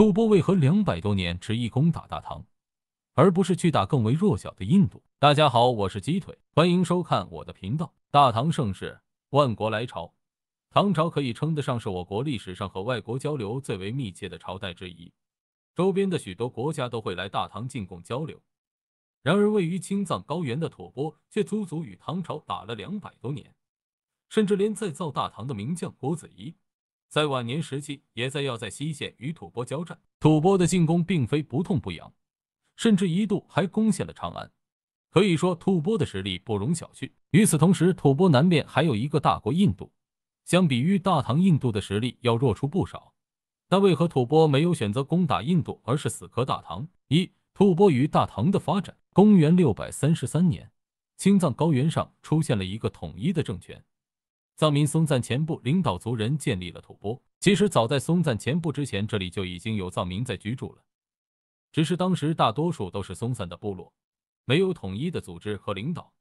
吐蕃为何两百多年执意攻打大唐，而不是去打更为弱小的印度？大家好，我是鸡腿，欢迎收看我的频道。大唐盛世，万国来朝，唐朝可以称得上是我国历史上和外国交流最为密切的朝代之一。周边的许多国家都会来大唐进贡交流。然而，位于青藏高原的吐蕃却足足与唐朝打了两百多年，甚至连再造大唐的名将郭子仪。在晚年时期，也在要在西线与吐蕃交战。吐蕃的进攻并非不痛不痒，甚至一度还攻陷了长安。可以说，吐蕃的实力不容小觑。与此同时，吐蕃南面还有一个大国印度，相比于大唐，印度的实力要弱出不少。但为何吐蕃没有选择攻打印度，而是死磕大唐？一、吐蕃与大唐的发展。公元六百三十三年，青藏高原上出现了一个统一的政权。藏民松赞前布领导族人建立了吐蕃。其实早在松赞前布之前，这里就已经有藏民在居住了，只是当时大多数都是松散的部落，没有统一的组织和领导，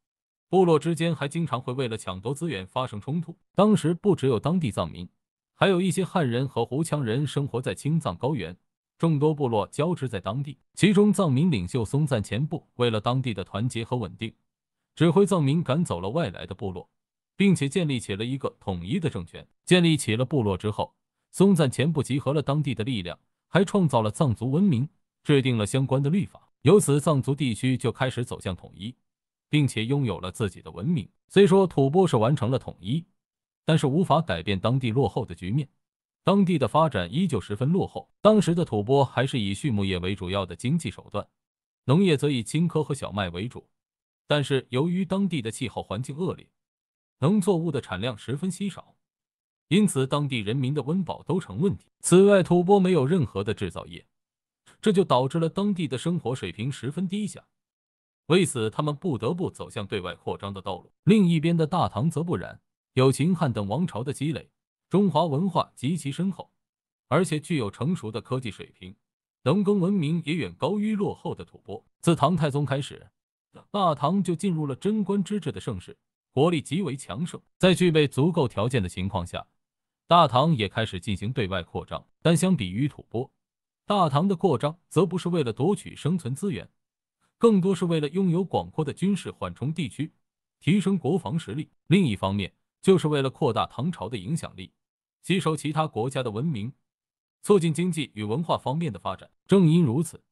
部落之间还经常会为了抢夺资源发生冲突。当时不只有当地藏民，还有一些汉人和胡羌人生活在青藏高原，众多部落交织在当地。其中，藏民领袖松赞前布为了当地的团结和稳定，指挥藏民赶走了外来的部落。并且建立起了一个统一的政权，建立起了部落之后，松赞前部集合了当地的力量，还创造了藏族文明，制定了相关的律法。由此，藏族地区就开始走向统一，并且拥有了自己的文明。虽说吐蕃是完成了统一，但是无法改变当地落后的局面，当地的发展依旧十分落后。当时的吐蕃还是以畜牧业为主要的经济手段，农业则以青稞和小麦为主。但是由于当地的气候环境恶劣。农作物的产量十分稀少，因此当地人民的温饱都成问题。此外，吐蕃没有任何的制造业，这就导致了当地的生活水平十分低下。为此，他们不得不走向对外扩张的道路。另一边的大唐则不然，有秦汉等王朝的积累，中华文化极其深厚，而且具有成熟的科技水平，农耕文明也远高于落后的吐蕃。自唐太宗开始，大唐就进入了贞观之治的盛世。国力极为强盛，在具备足够条件的情况下，大唐也开始进行对外扩张。但相比于吐蕃，大唐的扩张则不是为了夺取生存资源，更多是为了拥有广阔的军事缓冲地区，提升国防实力。另一方面，就是为了扩大唐朝的影响力，吸收其他国家的文明，促进经济与文化方面的发展。正因如此，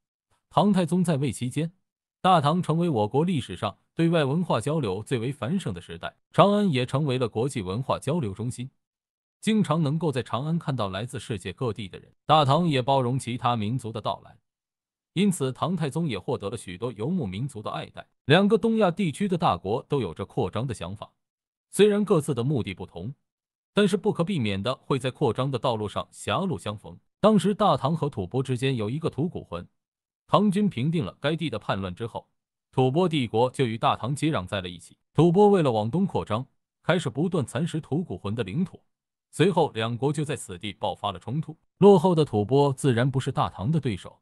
唐太宗在位期间，大唐成为我国历史上。对外文化交流最为繁盛的时代，长安也成为了国际文化交流中心。经常能够在长安看到来自世界各地的人，大唐也包容其他民族的到来。因此，唐太宗也获得了许多游牧民族的爱戴。两个东亚地区的大国都有着扩张的想法，虽然各自的目的不同，但是不可避免的会在扩张的道路上狭路相逢。当时，大唐和吐蕃之间有一个吐谷浑，唐军平定了该地的叛乱之后。吐蕃帝国就与大唐接壤在了一起。吐蕃为了往东扩张，开始不断蚕食吐谷浑的领土。随后，两国就在此地爆发了冲突。落后的吐蕃自然不是大唐的对手，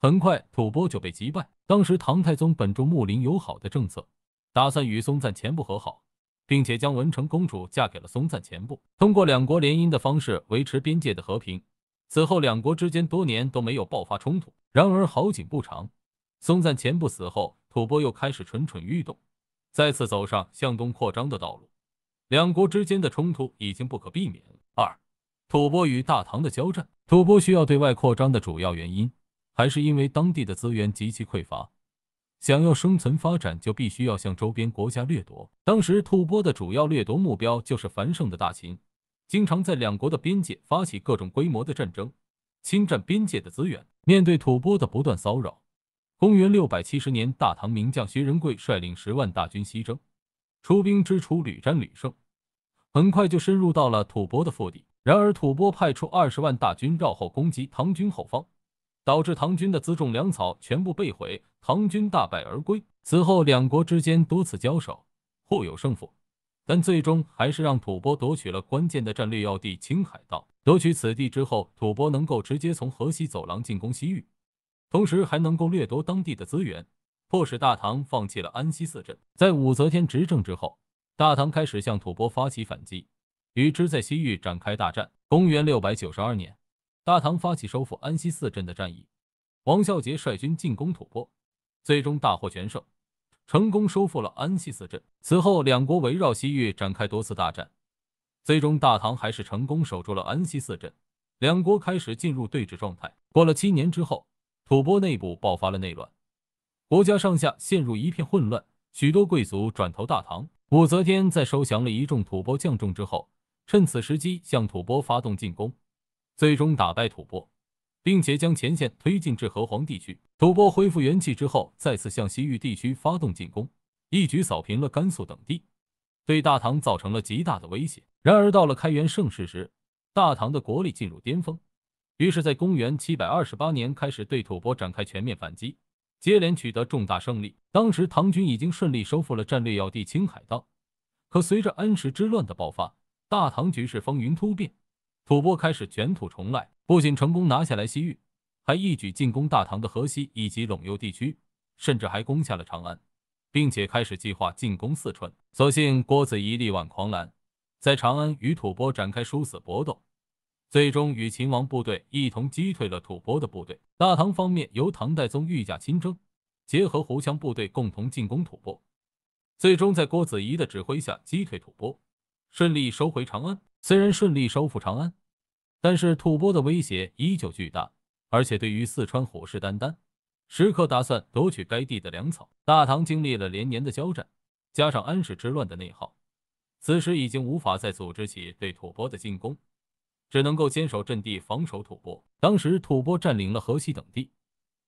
很快吐蕃就被击败。当时，唐太宗本着睦邻友好的政策，打算与松赞干布和好，并且将文成公主嫁给了松赞干布，通过两国联姻的方式维持边界的和平。此后，两国之间多年都没有爆发冲突。然而，好景不长。松赞干布死后，吐蕃又开始蠢蠢欲动，再次走上向东扩张的道路。两国之间的冲突已经不可避免。二、吐蕃与大唐的交战，吐蕃需要对外扩张的主要原因，还是因为当地的资源极其匮乏，想要生存发展，就必须要向周边国家掠夺。当时，吐蕃的主要掠夺目标就是繁盛的大秦，经常在两国的边界发起各种规模的战争，侵占边界的资源。面对吐蕃的不断骚扰，公元六百七十年，大唐名将薛仁贵率领十万大军西征，出兵之初屡战屡胜，很快就深入到了吐蕃的腹地。然而，吐蕃派出二十万大军绕后攻击唐军后方，导致唐军的辎重粮草全部被毁，唐军大败而归。此后，两国之间多次交手，互有胜负，但最终还是让吐蕃夺取了关键的战略要地青海道。夺取此地之后，吐蕃能够直接从河西走廊进攻西域。同时还能够掠夺当地的资源，迫使大唐放弃了安西四镇。在武则天执政之后，大唐开始向吐蕃发起反击，与之在西域展开大战。公元六百九十二年，大唐发起收复安西四镇的战役，王孝杰率军进攻吐蕃，最终大获全胜，成功收复了安西四镇。此后，两国围绕西域展开多次大战，最终大唐还是成功守住了安西四镇。两国开始进入对峙状态。过了七年之后。吐蕃内部爆发了内乱，国家上下陷入一片混乱，许多贵族转投大唐。武则天在收降了一众吐蕃将众之后，趁此时机向吐蕃发动进攻，最终打败吐蕃，并且将前线推进至河湟地区。吐蕃恢复元气之后，再次向西域地区发动进攻，一举扫平了甘肃等地，对大唐造成了极大的威胁。然而，到了开元盛世时，大唐的国力进入巅峰。于是，在公元七百二十八年开始对吐蕃展开全面反击，接连取得重大胜利。当时，唐军已经顺利收复了战略要地青海道。可随着安史之乱的爆发，大唐局势风云突变，吐蕃开始卷土重来，不仅成功拿下来西域，还一举进攻大唐的河西以及陇右地区，甚至还攻下了长安，并且开始计划进攻四川。所幸郭子仪力挽狂澜，在长安与吐蕃展开殊死搏斗。最终与秦王部队一同击退了吐蕃的部队。大唐方面由唐太宗御驾亲征，结合胡羌部队共同进攻吐蕃。最终在郭子仪的指挥下击退吐蕃，顺利收回长安。虽然顺利收复长安，但是吐蕃的威胁依旧巨大，而且对于四川虎视眈眈，时刻打算夺取该地的粮草。大唐经历了连年的交战，加上安史之乱的内耗，此时已经无法再组织起对吐蕃的进攻。只能够坚守阵地，防守吐蕃。当时，吐蕃占领了河西等地，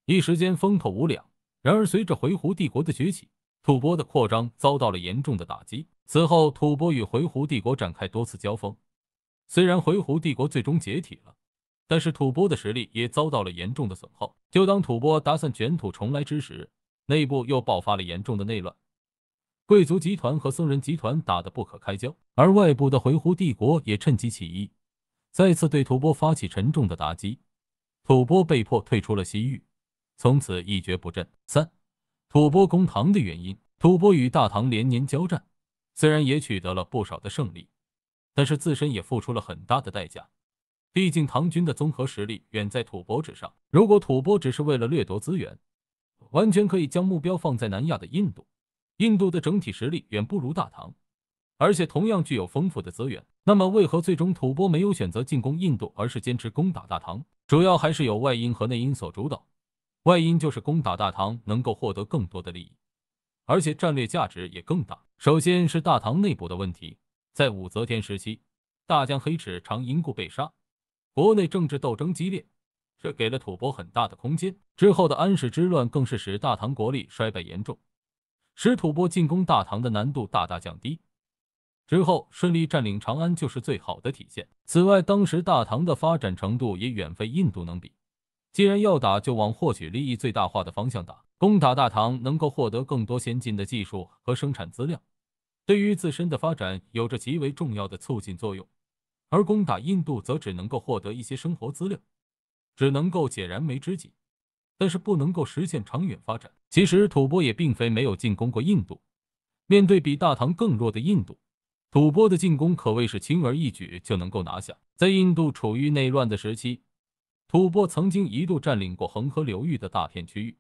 一时间风头无两。然而，随着回鹘帝国的崛起，吐蕃的扩张遭到了严重的打击。此后，吐蕃与回鹘帝国展开多次交锋。虽然回鹘帝国最终解体了，但是吐蕃的实力也遭到了严重的损耗。就当吐蕃打算卷土重来之时，内部又爆发了严重的内乱，贵族集团和僧人集团打得不可开交，而外部的回鹘帝国也趁机起义。再次对吐蕃发起沉重的打击，吐蕃被迫退出了西域，从此一蹶不振。三、吐蕃攻唐的原因：吐蕃与大唐连年交战，虽然也取得了不少的胜利，但是自身也付出了很大的代价。毕竟唐军的综合实力远在吐蕃之上。如果吐蕃只是为了掠夺资源，完全可以将目标放在南亚的印度。印度的整体实力远不如大唐。而且同样具有丰富的资源，那么为何最终吐蕃没有选择进攻印度，而是坚持攻打大唐？主要还是有外因和内因所主导。外因就是攻打大唐能够获得更多的利益，而且战略价值也更大。首先是大唐内部的问题，在武则天时期，大将黑齿常因故被杀，国内政治斗争激烈，这给了吐蕃很大的空间。之后的安史之乱更是使大唐国力衰败严重，使吐蕃进攻大唐的难度大大降低。之后顺利占领长安就是最好的体现。此外，当时大唐的发展程度也远非印度能比。既然要打，就往获取利益最大化的方向打。攻打大唐能够获得更多先进的技术和生产资料，对于自身的发展有着极为重要的促进作用。而攻打印度则只能够获得一些生活资料，只能够解燃眉之急，但是不能够实现长远发展。其实，吐蕃也并非没有进攻过印度。面对比大唐更弱的印度。吐蕃的进攻可谓是轻而易举就能够拿下。在印度处于内乱的时期，吐蕃曾经一度占领过恒河流域的大片区域，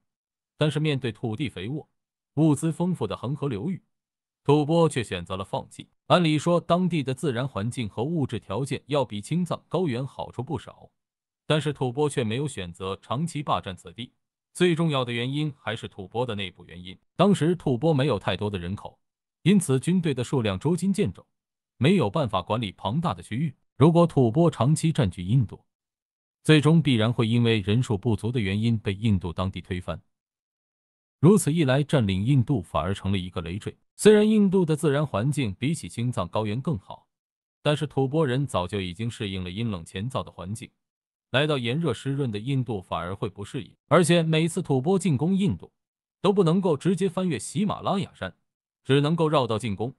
但是面对土地肥沃、物资丰富的恒河流域，吐蕃却选择了放弃。按理说，当地的自然环境和物质条件要比青藏高原好处不少，但是吐蕃却没有选择长期霸占此地。最重要的原因还是吐蕃的内部原因。当时吐蕃没有太多的人口。因此，军队的数量捉襟见肘，没有办法管理庞大的区域。如果吐蕃长期占据印度，最终必然会因为人数不足的原因被印度当地推翻。如此一来，占领印度反而成了一个累赘。虽然印度的自然环境比起青藏高原更好，但是吐蕃人早就已经适应了阴冷乾燥的环境，来到炎热湿润的印度反而会不适应。而且每次吐蕃进攻印度，都不能够直接翻越喜马拉雅山。只能够绕道进攻，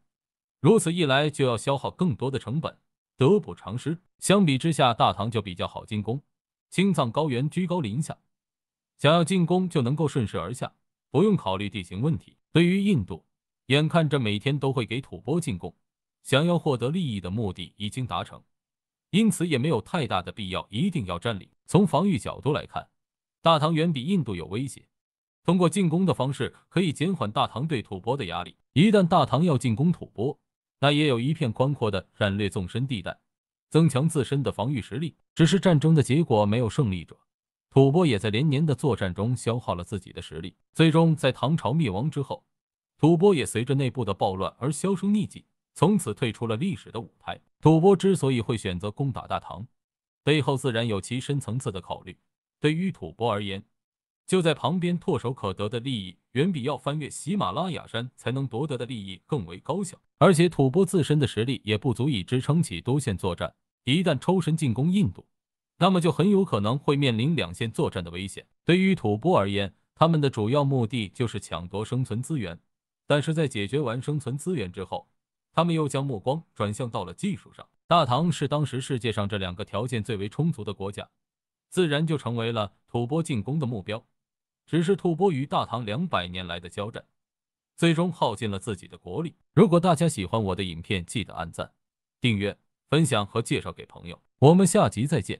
如此一来就要消耗更多的成本，得不偿失。相比之下，大唐就比较好进攻。青藏高原居高临下，想要进攻就能够顺势而下，不用考虑地形问题。对于印度，眼看着每天都会给吐蕃进贡，想要获得利益的目的已经达成，因此也没有太大的必要一定要占领。从防御角度来看，大唐远比印度有威胁。通过进攻的方式，可以减缓大唐对吐蕃的压力。一旦大唐要进攻吐蕃，那也有一片宽阔的战略纵深地带，增强自身的防御实力。只是战争的结果没有胜利者，吐蕃也在连年的作战中消耗了自己的实力。最终在唐朝灭亡之后，吐蕃也随着内部的暴乱而销声匿迹，从此退出了历史的舞台。吐蕃之所以会选择攻打大唐，背后自然有其深层次的考虑。对于吐蕃而言，就在旁边，唾手可得的利益远比要翻越喜马拉雅山才能夺得的利益更为高效。而且吐蕃自身的实力也不足以支撑起多线作战，一旦抽身进攻印度，那么就很有可能会面临两线作战的危险。对于吐蕃而言，他们的主要目的就是抢夺生存资源，但是在解决完生存资源之后，他们又将目光转向到了技术上。大唐是当时世界上这两个条件最为充足的国家，自然就成为了吐蕃进攻的目标。只是吐蕃与大唐两百年来的交战，最终耗尽了自己的国力。如果大家喜欢我的影片，记得按赞、订阅、分享和介绍给朋友。我们下集再见。